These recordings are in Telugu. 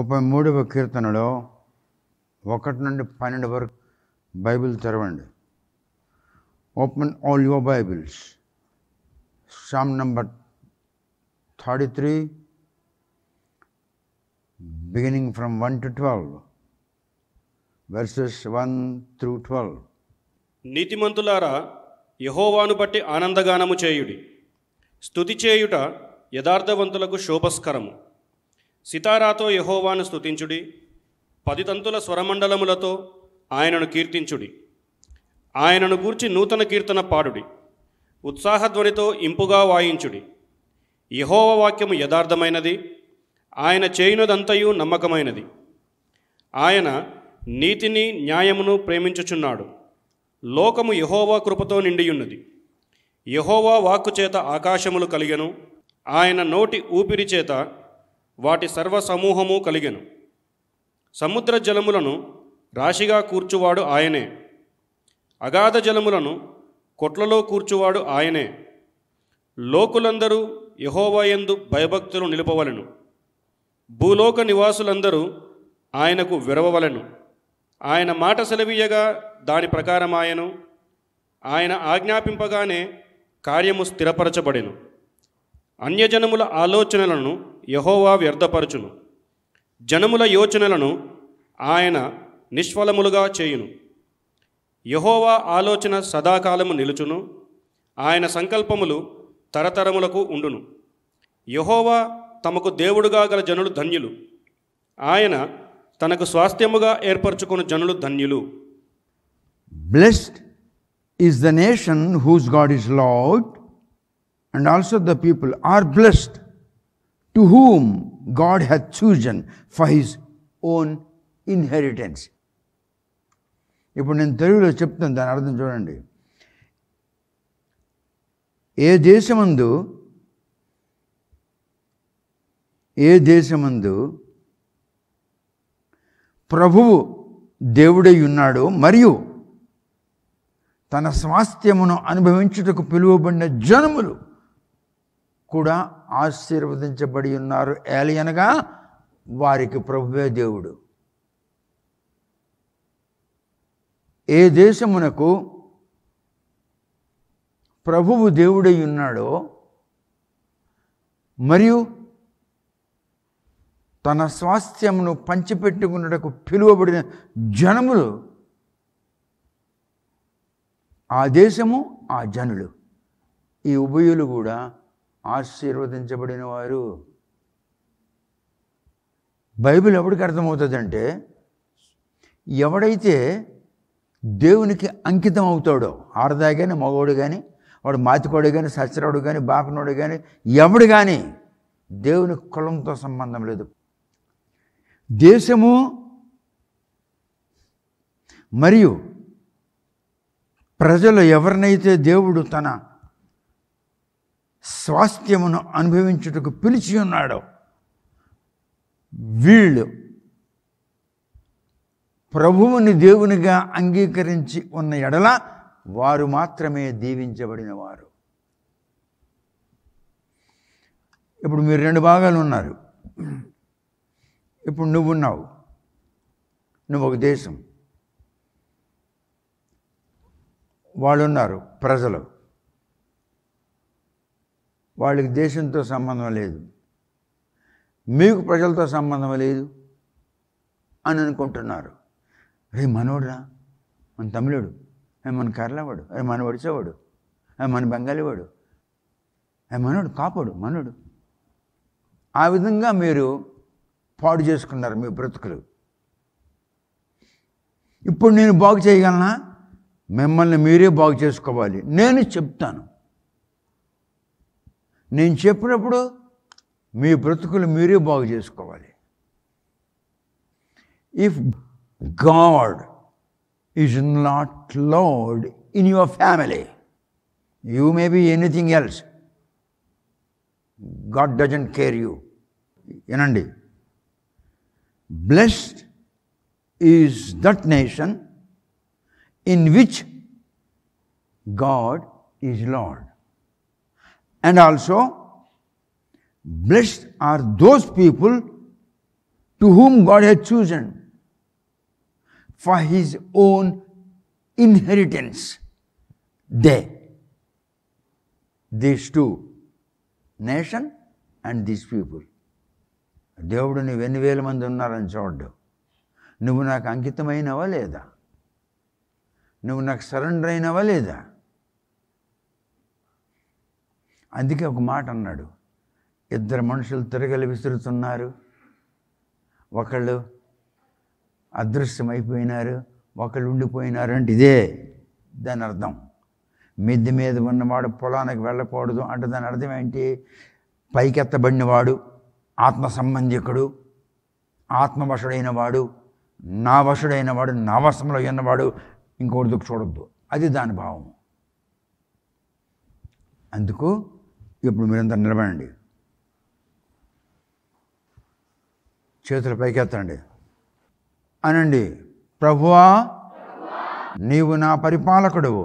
ముప్పై మూడవ కీర్తనలో ఒకటి నుండి పన్నెండు వరకు బైబిల్ తెరవండి open all your Bibles Psalm number thirty three beginning from one to twelve verses one through twelve నీతిమంతులారా యహోవాను బట్టి ఆనందగానము చేయుడి స్థుతి చేయుట యథార్థవంతులకు శోభస్కరము సితారాతో యహోవాను స్థుతించుడి పదితంతుల స్వరమండలములతో ఆయనను కీర్తించుడి ఆయనను గూర్చి నూతన కీర్తన పాడుడి ఉత్సాహధ్వనితో ఇంపుగా వాయించుడి యహోవ వాక్యము యథార్థమైనది ఆయన చేయునదంతయు నమ్మకమైనది ఆయన నీతిని న్యాయమును ప్రేమించుచున్నాడు లోకము యహోవా కృపతో నిండియున్నది యహోవా వాక్కు చేత ఆకాశములు కలిగెను ఆయన నోటి ఊపిరి చేత వాటి సర్వ సమూహము కలిగెను సముద్ర జలములను రాశిగా కూర్చువాడు ఆయనే అగాధ జలములను కొట్లలో కూర్చువాడు ఆయనే లోకులందరూ యహోవాయందు భయభక్తులు నిలపవలను భూలోక నివాసులందరూ ఆయనకు విరవలను ఆయన మాట సెలవీయగా దాని ప్రకారమాయను ఆయన ఆజ్ఞాపింపగానే కార్యము స్థిరపరచబడెను అన్యజనముల ఆలోచనలను యహోవా వ్యర్థపరచును జనముల యోచనలను ఆయన నిష్ఫలములుగా చేయును యహోవా ఆలోచన సదాకాలము నిలుచును ఆయన సంకల్పములు తరతరములకు ఉండును యహోవా తమకు దేవుడుగా గల జనులు ధన్యులు ఆయన తనకు స్వాస్థ్యముగా ఏర్పరచుకున్న జనులు ధన్యులు blessed is the nation whose God is Lord and also the people are blessed to whom God hath chosen for his own inheritance ఇప్పుడు నేను తెలుగులో చెప్తాను దాని అర్థం చూడండి ఏ దేశమందు ఏ దేశమందు ప్రభువు దేవుడై ఉన్నాడు మరియు తన స్వాస్థ్యమును అనుభవించుటకు పిలువబడిన జనములు కూడా ఆశీర్వదించబడి ఉన్నారు ఏలియనగా వారికి ప్రభువే దేవుడు ఏ దేశమునకు ప్రభువు దేవుడై ఉన్నాడో మరియు తన స్వాస్థ్యమును పంచిపెట్టుకున్నటకు పిలువబడిన జనములు ఆ దేశము ఆ జనులు ఈ ఉభయులు కూడా ఆశీర్వదించబడిన వారు బైబిల్ ఎప్పటికి అర్థమవుతుందంటే ఎవడైతే దేవునికి అంకితం అవుతాడో ఆడదాయి కానీ మగవాడు కానీ వాడు మాతికోడు కానీ సచ్చరాడు కానీ బాపనోడు కానీ ఎవడు కానీ దేవుని కులంతో సంబంధం లేదు దేశము మరియు ప్రజలు ఎవరినైతే దేవుడు తన స్వాస్థ్యమును అనుభవించుటకు పిలిచి ఉన్నాడు వీళ్ళు ప్రభువుని దేవునిగా అంగీకరించి ఉన్న ఎడల వారు మాత్రమే దీవించబడిన వారు ఇప్పుడు మీరు రెండు భాగాలు ఉన్నారు ఇప్పుడు నువ్వున్నావు నువ్వు ఒక దేశం వాళ్ళు ఉన్నారు ప్రజలు వాళ్ళకి దేశంతో సంబంధం లేదు మీకు ప్రజలతో సంబంధం లేదు అని అనుకుంటున్నారు రే మనోడురా మన తమిళుడు మన కేరళవాడు అరే మన ఒడిసేవాడు మన బెంగాలీవాడు మనోడు కాపాడు మనోడు ఆ విధంగా మీరు పాడు చేసుకున్నారు మీ బ్రతుకులు ఇప్పుడు నేను బాగు చేయగలనా మిమ్మల్ని మీరే బాగు చేసుకోవాలి నేను చెప్తాను నేను చెప్పినప్పుడు మీ బ్రతుకులు మీరే బాగు చేసుకోవాలి if God is not Lord in your family you may be anything else God doesn't care you వినండి blessed is that nation in which God is Lord And also, blessed are those people to whom God has chosen for his own inheritance. They, these two, nation and these people. దేవుడు నువ్వు ఎన్ని వేల మంది ఉన్నారని చూడ్డు నువ్వు నాకు అంకితమైనవా లేదా నువ్వు నాకు సరెండర్ అయినవా లేదా అందుకే ఒక మాట అన్నాడు ఇద్దరు మనుషులు తిరగలి విసురుతున్నారు ఒకళ్ళు అదృశ్యమైపోయినారు ఒకళ్ళు ఉండిపోయినారు అంటే ఇదే దాని అర్థం మిద్ది మీద ఉన్నవాడు పొలానికి వెళ్ళకూడదు అంటే దాని అర్థం ఏంటి పైకెత్తబడినవాడు ఆత్మ సంబంధికుడు ఆత్మవశుడైన వాడు నా వశుడైన వాడు నా వశంలో ఉన్నవాడు ఇంకోటి చూడొద్దు అది దాని భావం అందుకు ఇప్పుడు మీరందరూ నిలబడండి చేతులు పైకెత్తండి అనండి ప్రభువా నీవు నా పరిపాలకుడువు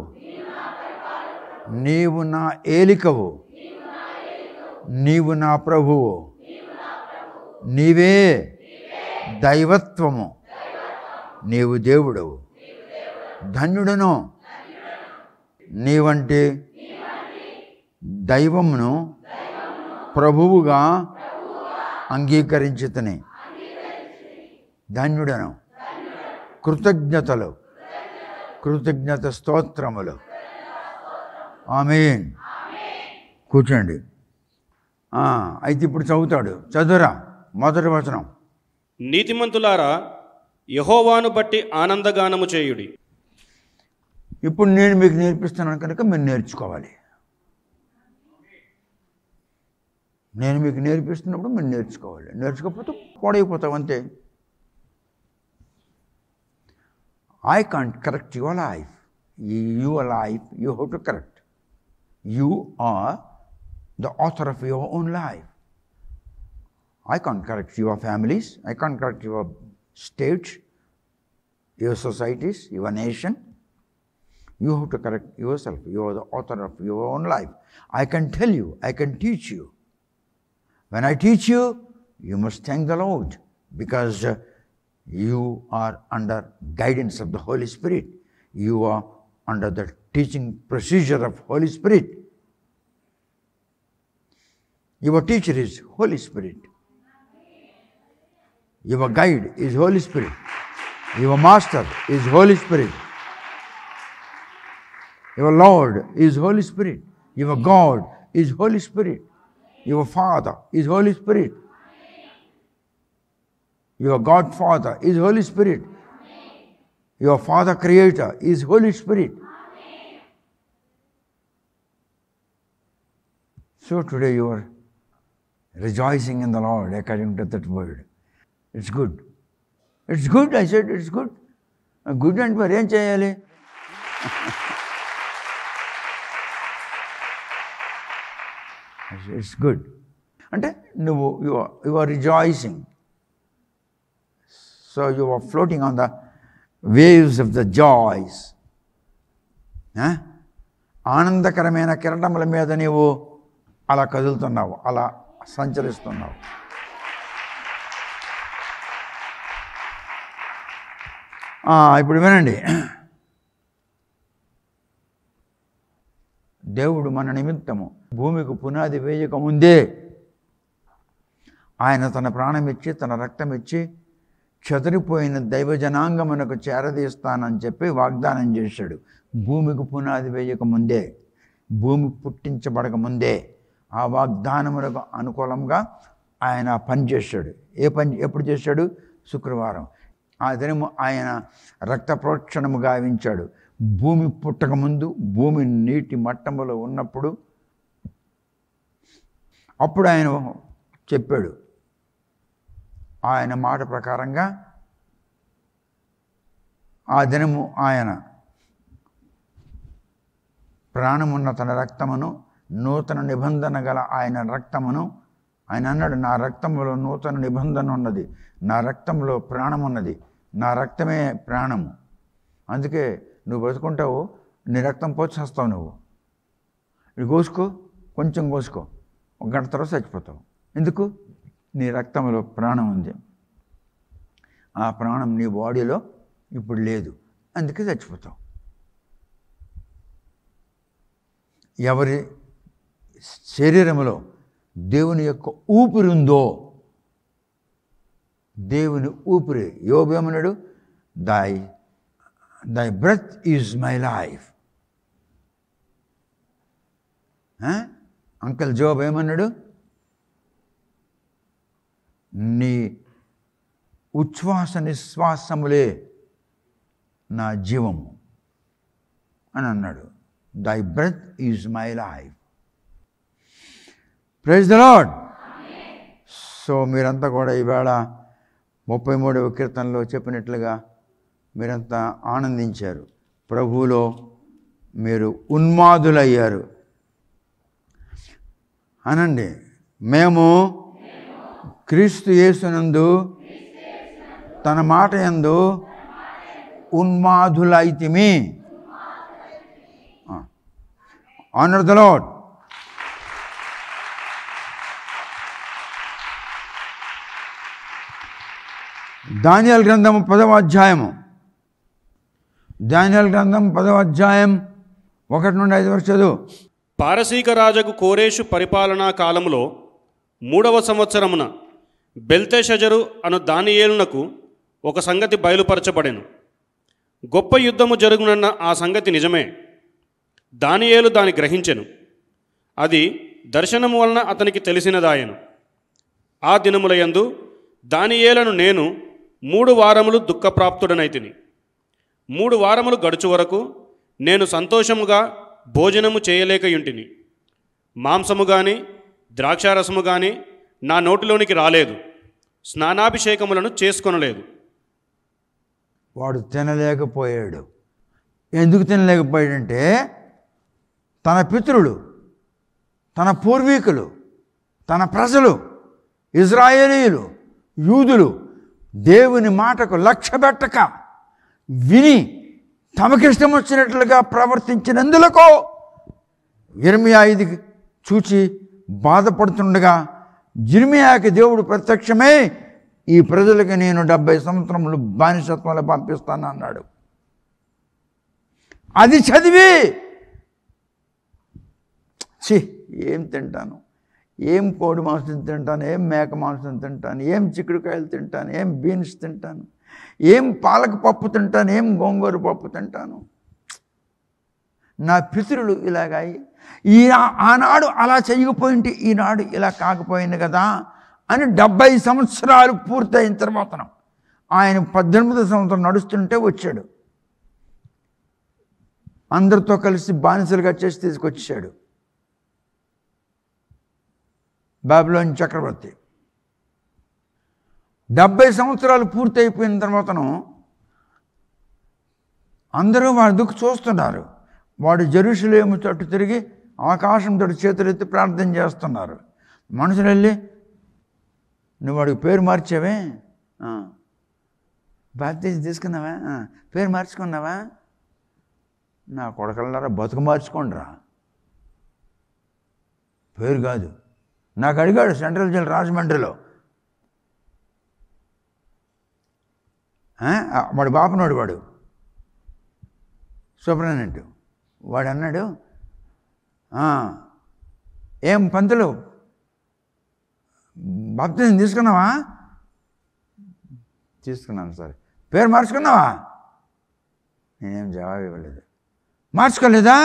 నీవు నా ఏలికవు నీవు నా ప్రభువు నీవే దైవత్వము నీవు దేవుడవు ధన్యుడను నీవంటే దైవమును ప్రభువుగా అంగీకరించుతని ధన్యుడను కృతజ్ఞతలు కృతజ్ఞత స్తోత్రములు ఆమె కూర్చోండి అయితే ఇప్పుడు చదువుతాడు చదువురా మొదటి వచనం నీతిమంతులారా యహోవాను బట్టి ఆనందగానము చేయుడి ఇప్పుడు నేను మీకు నేర్పిస్తున్నాను కనుక మీరు నేర్చుకోవాలి నేను మీకు నేర్పిస్తున్నప్పుడు మీరు నేర్చుకోవాలి నేర్చుకోకపోతే పాడైపోతావు అంతే I can't correct your life your life you have to correct you are the author of your own life I can't correct your families I can't correct your states your societies your nation you have to correct yourself you are the author of your own life I can tell you I can teach you when I teach you, you must thank the Lord because uh, you are under guidance of the Holy Spirit. You are under the teaching procedure of Holy Spirit. Your teacher is Holy Spirit. Your guide is Holy Spirit. Your master is Holy Spirit. Your Lord is Holy Spirit. Your God is Holy Spirit your Father is Holy Spirit. Your Godfather is Holy Spirit. Your Father Creator is Holy Spirit. So today you are rejoicing in the Lord according to that word. It's good. It's good, I said, it's good. Good and very eh, చేయాలి ఇట్స్ గుడ్ అంటే నువ్వు you you are rejoicing so you are floating on the waves of the joys ఆనందకరమైన కిరటముల మీద నీవు అలా కదులుతున్నావు అలా సంచరిస్తున్నావు ఇప్పుడు వినండి దేవుడు మన నిమిత్తము భూమికి పునాది వేయకముందే ఆయన తన ప్రాణం ఇచ్చి తన రక్తం ఇచ్చి దైవ జనాంగమునకు చేరదీస్తానని చెప్పి వాగ్దానం చేశాడు భూమికి పునాది వేయకముందే భూమి పుట్టించబడకముందే ఆ వాగ్దానములకు అనుకూలంగా ఆయన పని చేశాడు ఏ పని ఎప్పుడు చేశాడు శుక్రవారం ఆ దినము ఆయన రక్త ప్రోక్షణము గావించాడు భూమి పుట్టకముందు భూమి నీటి మట్టంలో ఉన్నప్పుడు అప్పుడు ఆయన చెప్పాడు ఆయన మాట ప్రకారంగా ఆ దినము ఆయన ప్రాణమున్న తన రక్తమును నూతన నిబంధన గల ఆయన రక్తమును ఆయన అన్నాడు నా రక్తంలో నూతన నిబంధన ఉన్నది నా రక్తంలో ప్రాణం ఉన్నది నా రక్తమే ప్రాణము అందుకే నువ్వు బ్రతుకుంటావు నీ రక్తం పోసేస్తావు నువ్వు ఇది కోసుకో కొంచెం కోసుకో ఒక గంట తర్వాత చచ్చిపోతావు ఎందుకు నీ రక్తంలో ప్రాణం ఉంది ఆ ప్రాణం నీ బాడీలో ఇప్పుడు లేదు అందుకే చచ్చిపోతావు ఎవరి శరీరంలో దేవుని యొక్క ఊపిరి ఉందో దేవుని ఊపిరి యోగేమనుడు దాయి Thy breath is my life. అంకల్ జోబ్ ఏమన్నాడు నీ ఉచ్ఛ్వాస నిశ్వాసములే నా జీవము అని అన్నాడు thy breath is my life praise the Lord so మీరంతా కూడా ఈవేళ ముప్పై మూడవ కీర్తనలో చెప్పినట్లుగా మీరంతా ఆనందించారు ప్రభువులో మీరు ఉన్మాదులయ్యారు అనండి మేము క్రీస్తు యేసునందు తన మాట ఎందు ఉన్మాదులైతిమి ఆనర్ ద లాడ్ ధాన్యాల గ్రంథము పదవాధ్యాయము అధ్యాయము ధాన్యాల గ్రంథం పదవ అధ్యాయం ఒకటి నుండి ఐదు వరకు చదువు పారసీక రాజకు కోరేషు పరిపాలనా కాలములో మూడవ సంవత్సరమున బెల్తెషజరు అను దానియేలునకు ఒక సంగతి బయలుపరచబడెను గొప్ప యుద్ధము జరుగునన్న ఆ సంగతి నిజమే దానియేలు దాని గ్రహించెను అది దర్శనము వలన అతనికి తెలిసినదాయను ఆ దినములయందు దానియేలను నేను మూడు వారములు దుఃఖప్రాప్తుడనైతిని మూడు వారములు గడుచు వరకు నేను సంతోషముగా భోజనము చేయలేకయుంటిని మాంసము కానీ ద్రాక్షారసము కానీ నా నోటిలోనికి రాలేదు స్నానాభిషేకములను చేసుకొనలేదు వాడు తినలేకపోయాడు ఎందుకు తినలేకపోయాడంటే తన పితృడు తన పూర్వీకులు తన ప్రజలు ఇజ్రాయేలీలు యూదులు దేవుని మాటకు లక్ష్య పెట్టక విని తమకిష్టం వచ్చినట్లుగా ప్రవర్తించినందులకో ఇర్మియా ఇది చూచి బాధపడుతుండగా జిర్మియాకి దేవుడు ప్రత్యక్షమే ఈ ప్రజలకు నేను డెబ్బై సంవత్సరములు బానిసత్వంలో పంపిస్తాను అన్నాడు అది చదివి చి ఏం తింటాను ఏం కోడి మాంసం తింటాను ఏం మేక మాంసం తింటాను ఏం చిక్కుడుకాయలు తింటాను ఏం బీన్స్ తింటాను ఏం పాలక పప్పు తింటాను ఏం గోంగూర పప్పు తింటాను నా పితృలు ఇలాగాయి ఈ ఆనాడు అలా చేయకపోయింటి ఈనాడు ఇలా కాకపోయింది కదా అని డెబ్బై సంవత్సరాలు పూర్తయిన తర్వాత ఆయన పద్దెనిమిదో సంవత్సరం నడుస్తుంటే వచ్చాడు అందరితో కలిసి బానిసలుగా చేసి తీసుకొచ్చాడు బాబులోని చక్రవర్తి డెబ్బై సంవత్సరాలు పూర్తి అయిపోయిన తర్వాతను అందరూ వారి దుఃఖ చూస్తున్నారు వాడు జరుషులేము చట్టు తిరిగి ఆకాశం తోటి చేతులెత్తి ప్రార్థన చేస్తున్నారు మనుషులు వెళ్ళి నువ్వు వాడికి పేరు మార్చావే బాధ్యత తీసుకున్నావా పేరు మార్చుకున్నావా నా కొడకల్లారా బతుకు మార్చుకోండిరా పేరు కాదు నాకు అడిగాడు సెంట్రల్ జైలు రాజమండ్రిలో వాడు బాపనోడు వాడు సూపరింటెండెంట్ వాడు అన్నాడు ఏం పంతులు బాప్తిజం తీసుకున్నావా తీసుకున్నాను సార్ పేరు మార్చుకున్నావా నేనేం జవాబు ఇవ్వలేదు మార్చుకోలేదా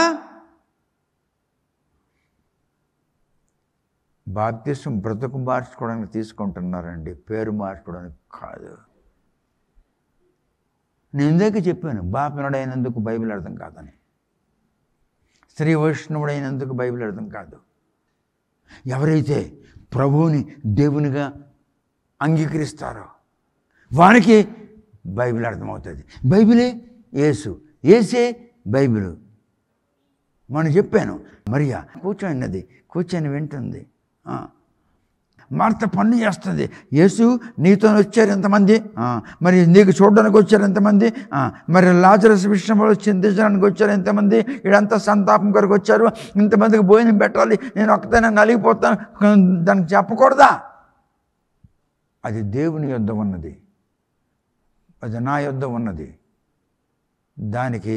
బాప్తిష్టం బ్రతుకు మార్చుకోవడానికి తీసుకుంటున్నారండి పేరు మార్చుకోవడానికి కాదు నేను ఇందాక చెప్పాను బాపినుడైనందుకు బైబిల్ అర్థం కాదని స్త్రీ వైష్ణవుడైనందుకు బైబిల్ అర్థం కాదు ఎవరైతే ప్రభువుని దేవునిగా అంగీకరిస్తారో వారికి బైబిల్ అర్థమవుతుంది బైబిలే యేసు ఏసే బైబిల్ మనం చెప్పాను మరియా కూర్చోన్నది కూర్చొని వింటుంది మార్త పన్ను చేస్తుంది యేసు నీతో వచ్చారు ఎంతమంది మరి నీకు చూడడానికి వచ్చారు ఎంతమంది మరి లాజరస్ విషయంలో చింతించడానికి వచ్చారు ఎంతమంది ఇడంతా సంతాపం కొరకు వచ్చారు ఇంతమందికి భోజనం పెట్టాలి నేను ఒక్కదైనా నలిగిపోతాను దానికి చెప్పకూడదా అది దేవుని యుద్ధం ఉన్నది అది నా యుద్ధం ఉన్నది దానికి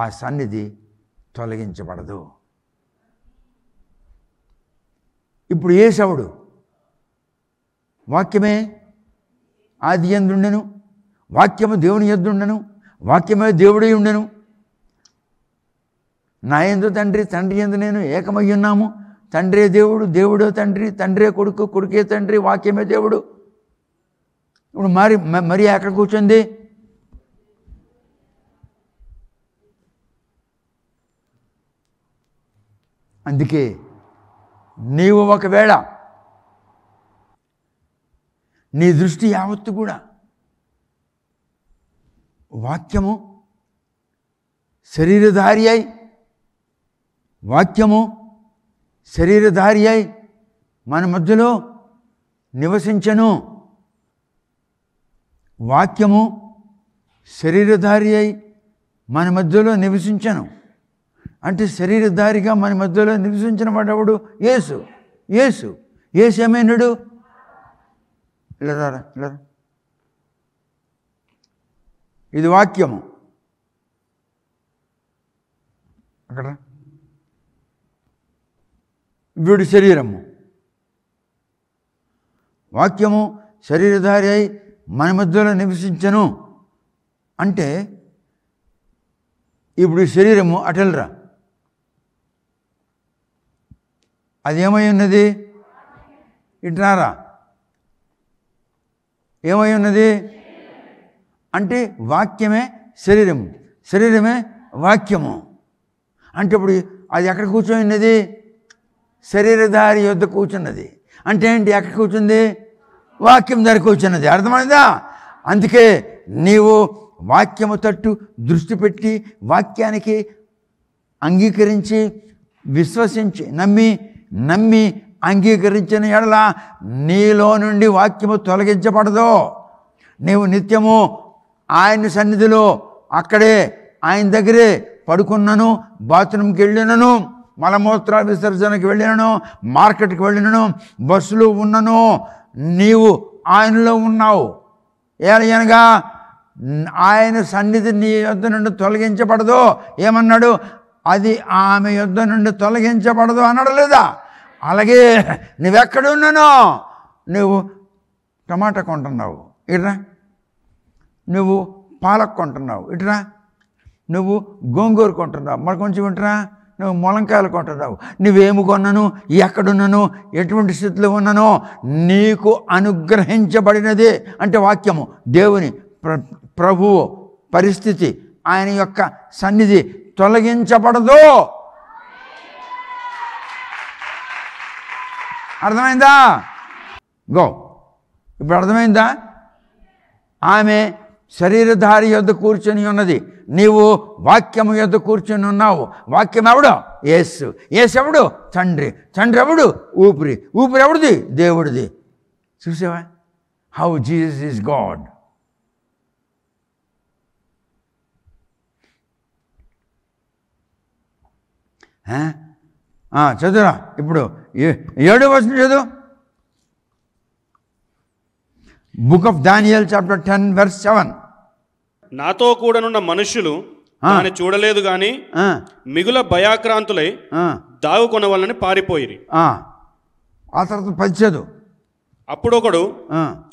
ఆ సన్నిధి తొలగించబడదు ఇప్పుడు ఏసవుడు వాక్యమే ఆది ఎందుండెను వాక్యము దేవుని ఎందుండెను వాక్యమే దేవుడై ఉండెను నా ఎందు తండ్రి తండ్రి ఎందు నేను ఏకమై ఉన్నాము తండ్రే దేవుడు దేవుడో తండ్రి తండ్రే కొడుకు కొడుకే తండ్రి వాక్యమే దేవుడు ఇప్పుడు మరి మరి ఎక్కడ కూర్చుంది అందుకే నీవు ఒకవేళ నీ దృష్టి యావత్తు కూడా వాక్యము శరీరధారి అయి వాక్యము శరీరధారి అయి మన మధ్యలో నివసించను వాక్యము శరీరధారి అయి మన మధ్యలో నివసించను అంటే శరీరధారిగా మన మధ్యలో నివసించిన వాడెవడు యేసు యేసు ఏసు ఏమైనాడు ఇది వాక్యము అక్కడ వీడి శరీరము వాక్యము శరీరధారి అయి మన మధ్యలో నివసించను అంటే ఇప్పుడు శరీరము అటల్రా అది ఏమై ఉన్నది ఇంటున్నారా ఏమై ఉన్నది అంటే వాక్యమే శరీరం శరీరమే వాక్యము అంటే ఇప్పుడు అది ఎక్కడ కూర్చొని ఉన్నది శరీరధారి యుద్ధ కూర్చున్నది అంటే ఏంటి ఎక్కడ కూర్చుంది వాక్యం ధర కూర్చున్నది అర్థమైందా అందుకే నీవు వాక్యము తట్టు దృష్టి పెట్టి వాక్యానికి అంగీకరించి విశ్వసించి నమ్మి నమ్మి అంగీకరించిన ఎడల నీలో నుండి వాక్యము తొలగించబడదు నీవు నిత్యము ఆయన సన్నిధిలో అక్కడే ఆయన దగ్గరే పడుకున్నను బాత్రూమ్కి వెళ్ళినను మలమూత్ర విసర్జనకి వెళ్ళినను మార్కెట్కి వెళ్ళినను బస్సులో ఉన్నను నీవు ఆయనలో ఉన్నావు ఏలయనగా ఆయన సన్నిధి నీ యొద్ నుండి తొలగించబడదు ఏమన్నాడు అది ఆమె యుద్ధ నుండి తొలగించబడదు అనడం లేదా అలాగే నువ్వెక్కడున్నానో నువ్వు టమాటా కొంటున్నావు ఇట్రా నువ్వు పాలక్ కొంటున్నావు ఇట్రా నువ్వు గోంగూర కొంటున్నావు మరి కొంచెం ఇట్రా నువ్వు ములంకాయలు కొంటున్నావు నువ్వేమి కొన్నాను ఎక్కడున్నాను ఎటువంటి స్థితిలో ఉన్నానో నీకు అనుగ్రహించబడినది అంటే వాక్యము దేవుని ప్ర ప్రభువు పరిస్థితి ఆయన యొక్క సన్నిధి తొలగించబడదు అర్థమైందా గో ఇప్పుడు అర్థమైందా ఆమె శరీరధారి యొద్ కూర్చొని ఉన్నది నీవు వాక్యము యొద్ కూర్చొని ఉన్నావు వాక్యం ఎవడు ఏసు ఏసు ఎవడు తండ్రి తండ్రి ఎవడు ఊపిరి ఊపిరి ఎవడిది దేవుడిది చూసావా హౌ జీజస్ ఈజ్ గాడ్ చదువురా ఇప్పుడు ఏడు వచ్చిన చదువు book of Daniel chapter ten verse seven నాతో కూడనున్న మనుషులు ఆయన చూడలేదు గాని మిగుల భయాక్రాంతులై దాగుకున్న వాళ్ళని పారిపోయి ఆ తర్వాత పంచదు అప్పుడు ఒకడు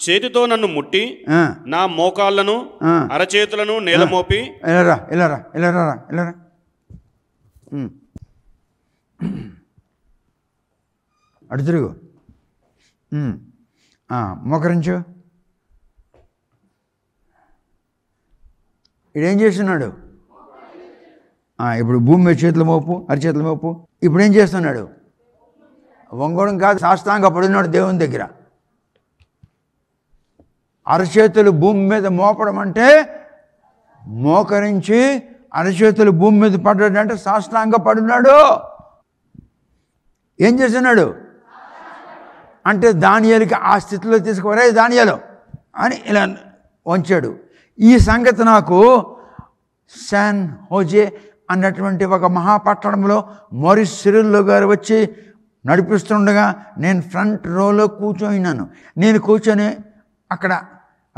చేతితో నన్ను ముట్టి నా మోకాళ్ళను అరచేతులను నేల మోపి ఇలారా ఇలారా ఇలారా ఇలారా అటు తిరుగు మోకరించు ఇడేం చేస్తున్నాడు ఇప్పుడు భూమి చేతుల మోపు అరిచేతుల మోపు ఇప్పుడు ఏం చేస్తున్నాడు వంగడం కాదు శాస్త్రాంగ పడున్నాడు దేవుని దగ్గర అరచేతులు భూమి మీద మోపడం అంటే మోకరించి అరచేతులు భూమి మీద పడ్డాడు అంటే శాస్త్రాంగ పడున్నాడు ఏం చేస్తున్నాడు అంటే దానియాలకి ఆ స్థితిలో తీసుకురే దానియాలు అని ఇలా వంచాడు ఈ సంగతి నాకు శాన్ హోజే అన్నటువంటి ఒక మహాపట్టణంలో మోరిస్ సిరుల్లో గారు వచ్చి నడిపిస్తుండగా నేను ఫ్రంట్ రోలో కూర్చోయినాను నేను కూర్చొని అక్కడ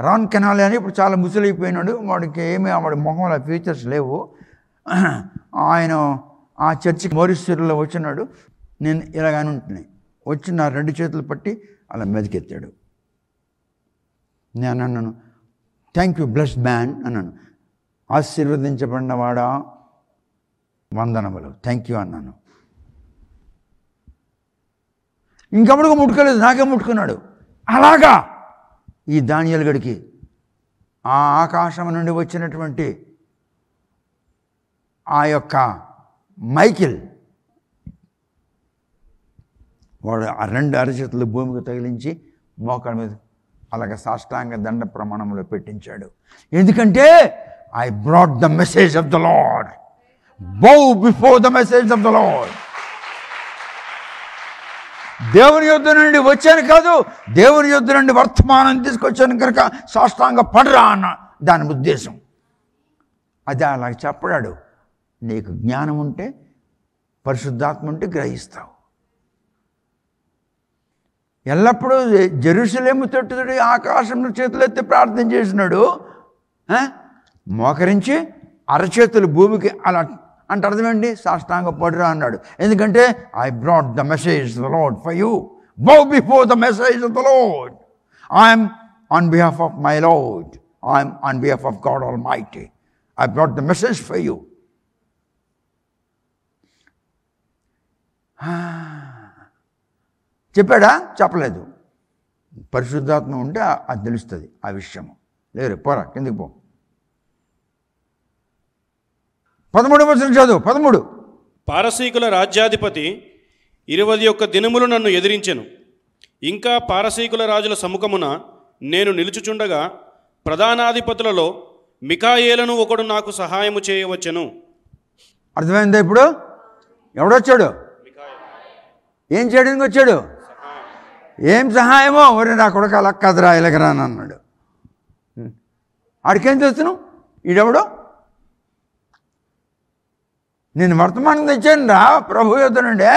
రాన్ కెనాలి అని ఇప్పుడు చాలా ముసలైపోయినాడు వాడికి ఏమి వాడి మొహంలో ఫీచర్స్ లేవు ఆయన ఆ చర్చికి మోరిస్ సిరుల్లో వచ్చినాడు నేను ఇలాగానే ఉంటున్నాయి వచ్చి నా రెండు చేతులు పట్టి అలా మెదికెత్తాడు నేను అన్నాను థ్యాంక్ యూ బ్లస్ మ్యాన్ అన్నాను ఆశీర్వదించబడినవాడా వందనములు థ్యాంక్ యూ అన్నాను ఇంకెవడికి ముట్టుకోలేదు నాకే ముట్టుకున్నాడు అలాగా ఈ దానియలు గడికి ఆ ఆకాశం నుండి వచ్చినటువంటి ఆ యొక్క మైకిల్ వాడు రెండు అరచేతులు భూమికి తగిలించి మోకాళ్ళ మీద అలాగే సాష్టాంగ దండ ప్రమాణంలో పెట్టించాడు ఎందుకంటే I brought the message of the Lord bow before the message of the Lord దేవుని యుద్ధ నుండి వచ్చాను కాదు దేవుని యుద్ధ నుండి వర్తమానం తీసుకొచ్చాను కనుక సాష్టాంగ పడరా అన్న దాని ఉద్దేశం అది అలా చెప్పడాడు నీకు జ్ఞానం ఉంటే పరిశుద్ధాత్మ ఉంటే గ్రహిస్తావు ఎల్లప్పుడూ జెరూసలేము తట్టుతుడి ఆకాశంలో చేతులెత్తి ప్రార్థన చేసినాడు మోకరించి అరచేతులు భూమికి అలా అంటే అర్థమేంటి సాష్టాంగ పడురా అన్నాడు ఎందుకంటే I brought the message the Lord for you bow before the message the Lord I'm on behalf of my Lord I'm on behalf of God almighty I brought the message for you చెప్పాడా చెప్పలేదు పరిశుద్ధాత్మ ఉంటే అది తెలుస్తుంది ఆ విషయము లేరు పోరా కిందికి పో పదమూడు వచ్చిన చదువు పదమూడు పారసీకుల రాజ్యాధిపతి ఇరవై ఒక్క దినములు నన్ను ఎదిరించెను ఇంకా పారసీకుల రాజుల సముఖమున నేను నిలుచుచుండగా ప్రధానాధిపతులలో మికాయేలను ఒకడు నాకు సహాయము చేయవచ్చును అర్థమైందా ఇప్పుడు ఎవడొచ్చాడు ఏం చేయడానికి వచ్చాడు ఏం సహాయమో ఒరే నా కొడుకు అలా కదరా ఎలగరాని అన్నాడు ఆడికేం చేస్తున్నావు ఈడెవడో నేను వర్తమానం తెచ్చాను రా ప్రభు యుద్ధ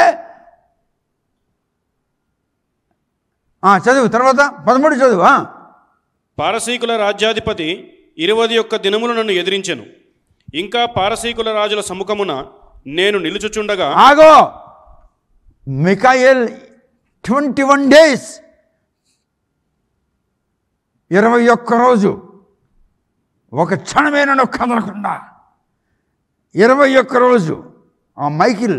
చదువు తర్వాత పదమూడు చదువు పారసీకుల రాజ్యాధిపతి ఇరవై యొక్క దినములు నన్ను ఎదిరించాను ఇంకా పారసీకుల రాజుల సముఖమున నేను నిలుచుచుండగా ఆగో మికాయల్ ట్వంటీ వన్ డేస్ ఇరవై ఒక్క రోజు ఒక క్షణమేనను కదలకుండా ఇరవై ఒక్క రోజు ఆ మైకిల్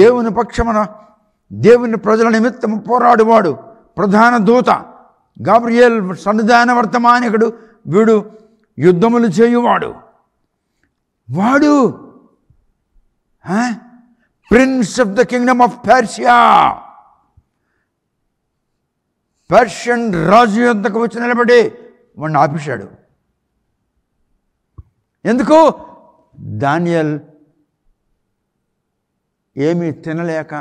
దేవుని పక్షమున దేవుని ప్రజల నిమిత్తం పోరాడువాడు ప్రధాన దూత గాబ్రియల్ సన్నిధాన వర్తమానికుడు వీడు యుద్ధములు చేయువాడు వాడు prince of the kingdom of Persia Persian రాజు యొక్కకు వచ్చి నిలబడి వాడిని ఆపేశాడు ఎందుకు దానియల్ ఏమీ తినలేక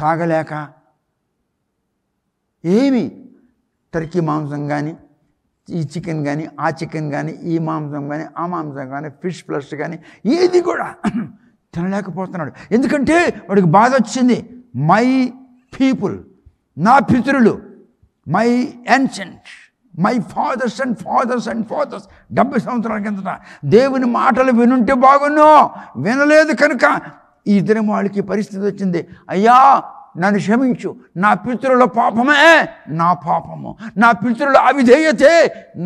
తాగలేక ఏమి టర్కీ మాంసం కానీ ఈ చికెన్ కానీ ఆ చికెన్ కానీ ఈ మాంసం కానీ ఆ మాంసం కానీ ఫిష్ ప్లస్ కానీ ఏది కూడా తినలేకపోతున్నాడు ఎందుకంటే వాడికి బాధ వచ్చింది మై పీపుల్ నా పితృలు my ancient my fathers and fathers and fathers డెబ్బై సంవత్సరాల కిందట దేవుని మాటలు వినుంటే బాగున్నావు వినలేదు కనుక ఈ ఇద్దరి వాళ్ళకి పరిస్థితి వచ్చింది అయ్యా నన్ను క్షమించు నా పితృల పాపమే నా పాపము నా పితృల అవిధేయతే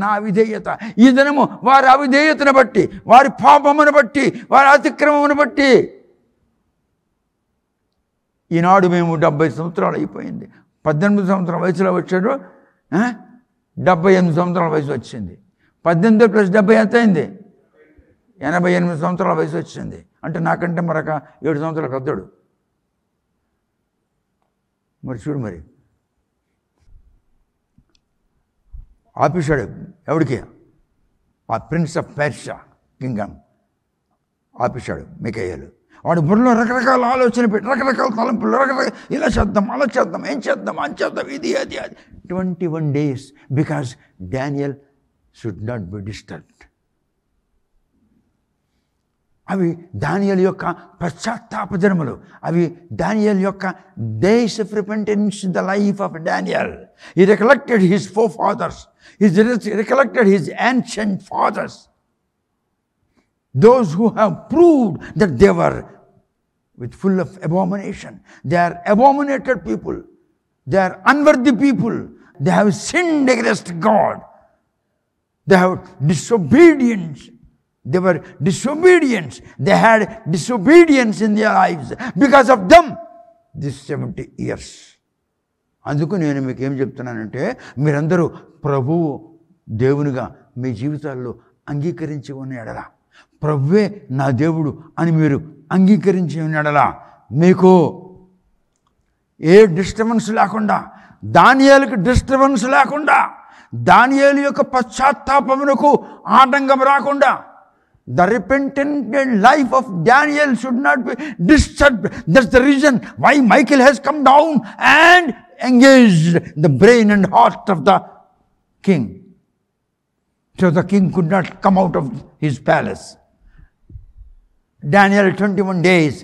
నా విధేయత ఈ దినము వారి అవిధేయతను బట్టి వారి పాపమును బట్టి వారి అతిక్రమమును బట్టి ఈనాడు మేము డెబ్బై సంవత్సరాలు అయిపోయింది పద్దెనిమిది సంవత్సరాల వయసులో వచ్చాడు డెబ్బై ఎనిమిది సంవత్సరాల వయసు వచ్చింది పద్దెనిమిది ప్లస్ డెబ్బై ఎంత అయింది ఎనభై ఎనిమిది సంవత్సరాల వయసు వచ్చింది అంటే నాకంటే మరొక ఏడు సంవత్సరాల పెద్దడు మరి చూడు మరి ఆపేశాడు ఎవడికి ఆ ప్రిన్స్ ఆఫ్ పెర్షా కింగ్డమ్ ఆపేశాడు మికయ్యలు వాడు బుర్రలో రకరకాల ఆలోచన పెట్టి రకరకాల తలంపులు రకరకాల ఇలా చేద్దాం అలా చేద్దాం ఏం చేద్దాం అని చేద్దాం ఇది అది అది twenty one days because Daniel should not be disturb అవి దానియల్ యొక్క పశ్చాత్తాప దినములు అవి దానియల్ యొక్క days of repentance the life of Daniel he recollected his forefathers his recollected his ancient fathers those who have proved that they were with full of abomination they are abominated people they are unworthy people they have sin against God they have disobedience they were disobedience. They had disobedience in their lives because of them this seventy years అందుకు నేను మీకు ఏం చెప్తున్నానంటే మీరందరూ ప్రభువు దేవునిగా మీ జీవితాల్లో అంగీకరించి ఉన్నాడలా ప్రభువే నా దేవుడు అని మీరు అంగీకరించి ఉన్నాడలా మీకు ఏ డిస్టర్బెన్స్ లేకుండా దానియాలకు డిస్టర్బెన్స్ లేకుండా దానియాలు యొక్క పశ్చాత్తాపమునకు ఆటంకం రాకుండా the repented life of Daniel should not be disturb that's the reason why Michael has come down and engage the brain and heart of the king so the king could not come out of his palace Daniel twenty one days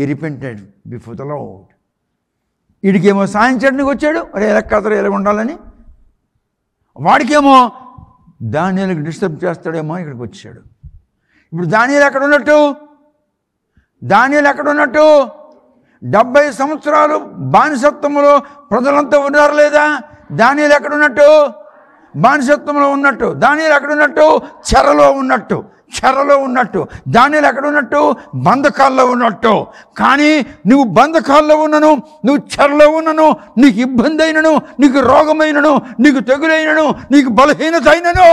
he repented before the Lord వీడికేమో సాయంత్రానికి వచ్చాడు రేలక్కతలు ఎలా ఉండాలని వాడికేమో దానియల్కి డిస్టర్బ్ చేస్తాడేమో ఇక్కడికి వచ్చాడు ఇప్పుడు దానియలు ఎక్కడ ఉన్నట్టు దానియలు ఎక్కడ ఉన్నట్టు డెబ్బై సంవత్సరాలు బానిసత్వంలో ప్రజలంతా ఉన్నారు లేదా దానియలు ఎక్కడ ఉన్నట్టు బానిసత్వంలో ఉన్నట్టు దానియలు ఎక్కడ ఉన్నట్టు చెరలో ఉన్నట్టు చెరలో ఉన్నట్టు దానిలో ఎక్కడ ఉన్నట్టు బంధకాల్లో ఉన్నట్టు కానీ నువ్వు బంధకాల్లో ఉన్నను నువ్వు చెరలో ఉన్నను నీకు ఇబ్బంది అయినను నీకు రోగమైనను నీకు తెగులైనను నీకు బలహీనత అయినను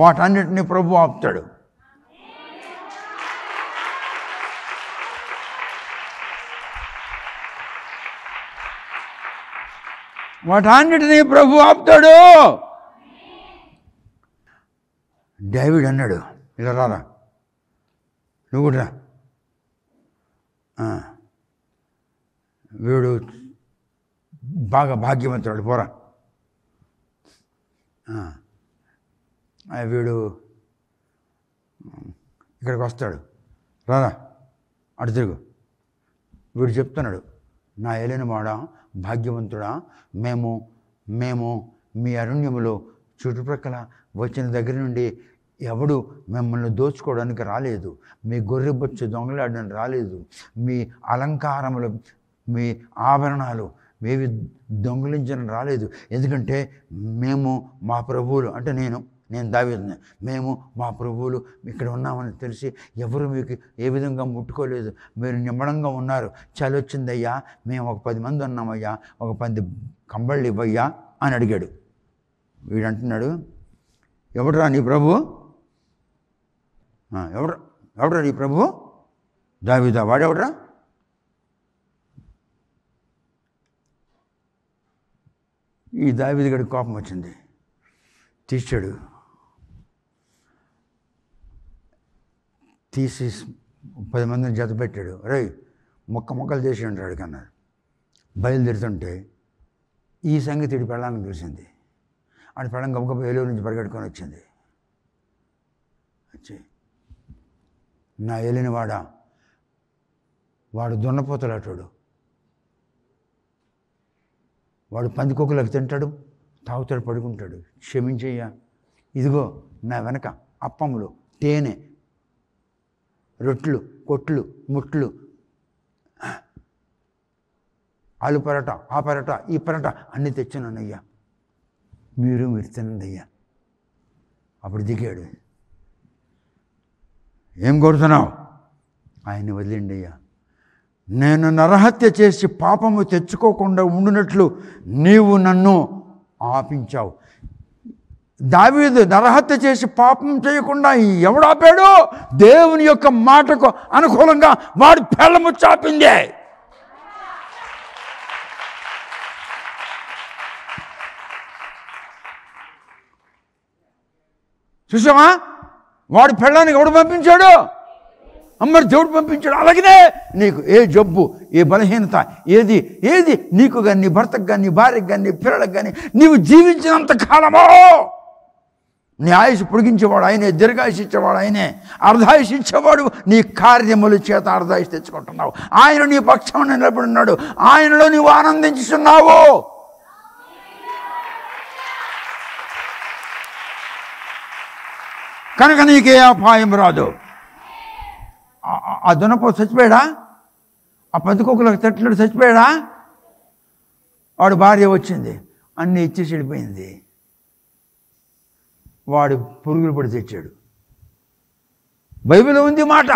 వాటన్నిటిని ప్రభు ఆపుతాడు వాటన్నిటిని ప్రభు ఆపుతాడు డేవిడ్ అన్నాడు ఇలా రారా నువ్వు కూడా వీడు బాగా భాగ్యవంతుడు పోరా వీడు ఇక్కడికి వస్తాడు రాదా అటు తిరుగు వీడు చెప్తున్నాడు నా ఏలినవాడా భాగ్యవంతుడా మేము మేము మీ అరణ్యములో చుట్టుప్రక్కల వచ్చిన దగ్గర నుండి ఎవడు మిమ్మల్ని దోచుకోవడానికి రాలేదు మీ గొర్రె బొచ్చు దొంగలాడడానికి రాలేదు మీ అలంకారములు మీ ఆభరణాలు మేవి దొంగిలించడం రాలేదు ఎందుకంటే మేము మా ప్రభువులు అంటే నేను నేను దావీదుని మేము మా ప్రభువులు ఇక్కడ ఉన్నామని తెలిసి ఎవరు మీకు ఏ విధంగా ముట్టుకోలేదు మీరు నిమ్మడంగా ఉన్నారు వచ్చిందయ్యా మేము ఒక పది మంది ఉన్నామయ్యా ఒక పది కంబళ్ళు ఇవ్వయ్యా అని అడిగాడు వీడు అంటున్నాడు ఎవడరా నీ ప్రభు ఎవడు ఎవడరా నీ ప్రభు దావిదా వాడెవడరా ఈ దావీది కోపం వచ్చింది తీర్చాడు తీసి పది మందిని జత పెట్టాడు రై మొక్క మొక్కలు చేసి ఉంటాడు కన్నాడు బయలుదేరుతుంటే ఈ సంగతి ఇటు పెళ్ళాలని తెలిసింది ఆడి పెళ్ళం గబగబ ఏలూరు నుంచి పరిగెట్టుకొని వచ్చింది వచ్చి నా వాడ వాడు దున్నపోతలాటాడు వాడు పందికొక్కలకు తింటాడు తాగుతాడు పడుకుంటాడు క్షమించయ్యా ఇదిగో నా వెనక అప్పములు తేనె రొట్లు కొట్లు ముట్లు ఆలు పరోట ఆ పరోట ఈ పరోట అన్నీ తెచ్చున్నానయ్యా మీరు మీరు తినండి అయ్యా అప్పుడు దిగాడు ఏం కోరుతున్నావు ఆయన వదిలిండి అయ్యా నేను నరహత్య చేసి పాపము తెచ్చుకోకుండా ఉండినట్లు నీవు నన్ను ఆపించావు దావీదు నరహత్య చేసి పాపం చేయకుండా ఎవడాపాడు దేవుని యొక్క మాటకు అనుకూలంగా వాడు పెళ్ళము చాపిందే చూసావా వాడు పెళ్ళానికి ఎవడు పంపించాడు అమ్మరి దేవుడు పంపించాడు అలాగనే నీకు ఏ జబ్బు ఏ బలహీనత ఏది ఏది నీకు కానీ నీ భర్తకు కానీ నీ భార్యకు కానీ నీ పిల్లలకు కానీ నీవు జీవించినంత కాలమో న్యాయసు పొడిగించేవాడు ఆయనే దీర్ఘాయుషించేవాడు ఆయనే అర్ధాయుషించేవాడు నీ కార్యముల చేత అర్ధాయుష్ తెచ్చుకుంటున్నావు ఆయన నీ నిలబడి ఉన్నాడు ఆయనలో నీవు ఆనందించుతున్నావు కనుక నీకే అపాయం రాదు ఆ దునపో చచ్చిపోయాడా ఆ పందికొక్కులకు తట్టినట్టు చచ్చిపోయాడా వాడు భార్య వచ్చింది అన్నీ ఇచ్చి చెడిపోయింది వాడు పురుగులు పడి తెచ్చాడు బైబిల్ ఉంది మాట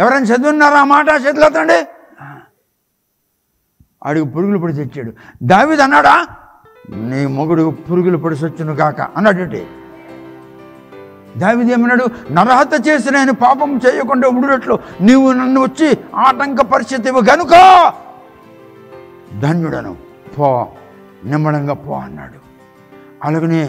ఎవరైనా చదివిన్నారా ఆ మాట చదివేతండి ఆడికి పురుగులు పడి తెచ్చాడు దావిది అన్నాడా నీ మొగుడు పురుగులు పడి కాక అన్నాడటి దావిది ఏమన్నాడు నరహత చేసి నేను పాపం చేయకుండా ఉడినట్లు నీవు నన్ను వచ్చి ఆటంక పరిస్థితి గనుక ధన్యుడను పో నిమ్మడంగా పో అన్నాడు అలాగనే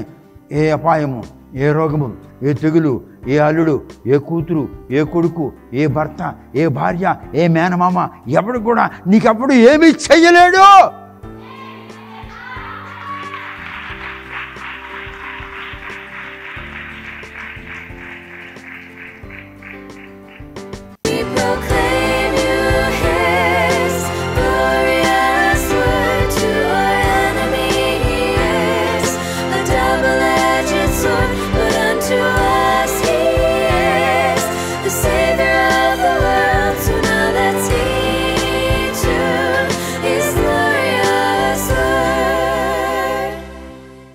ఏ అపాయము ఏ రోగము ఏ తెగులు ఏ అల్లుడు ఏ కూతురు ఏ కొడుకు ఏ భర్త ఏ భార్య ఏ మేనమామ ఎవడు కూడా నీకప్పుడు ఏమీ చెయ్యలేడు